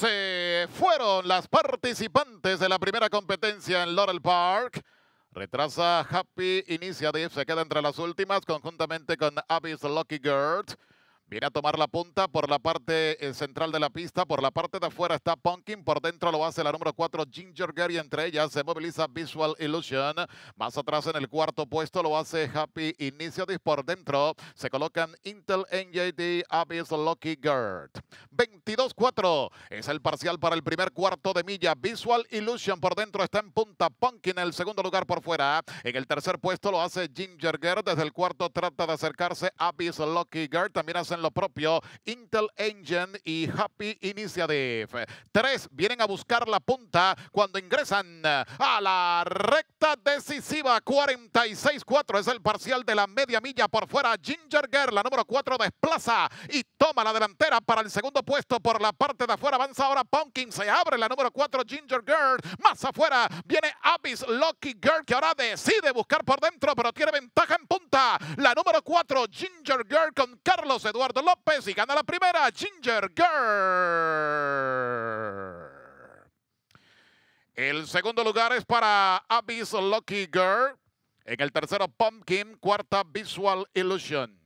Se fueron las participantes de la primera competencia en Laurel Park. Retrasa Happy, Initiative, se queda entre las últimas conjuntamente con Abby's Lucky Girl. Viene a tomar la punta por la parte eh, central de la pista. Por la parte de afuera está Punkin, Por dentro lo hace la número 4 Ginger y Entre ellas se moviliza Visual Illusion. Más atrás en el cuarto puesto lo hace Happy Initiative. Por dentro se colocan Intel NJD Abyss Lucky Girl, 22-4 es el parcial para el primer cuarto de milla. Visual Illusion por dentro está en punta. Punkin, en el segundo lugar por fuera. En el tercer puesto lo hace Ginger Girl. Desde el cuarto trata de acercarse Abyss Lucky Girl, También hacen lo propio Intel Engine y Happy Initiative. Tres vienen a buscar la punta cuando ingresan eh, a la recta decisiva. 46-4 es el parcial de la media milla por fuera. Ginger Girl, la número 4, desplaza y toma la delantera para el segundo puesto por la parte de afuera. Avanza ahora Pumpkin, se abre la número 4 Ginger Girl. Más afuera viene Abyss Lucky Girl que ahora decide buscar por dentro, pero tiene ventaja en la número 4, Ginger Girl, con Carlos Eduardo López. Y gana la primera, Ginger Girl. El segundo lugar es para Abyss Lucky Girl. En el tercero, Pumpkin. Cuarta, Visual Illusion.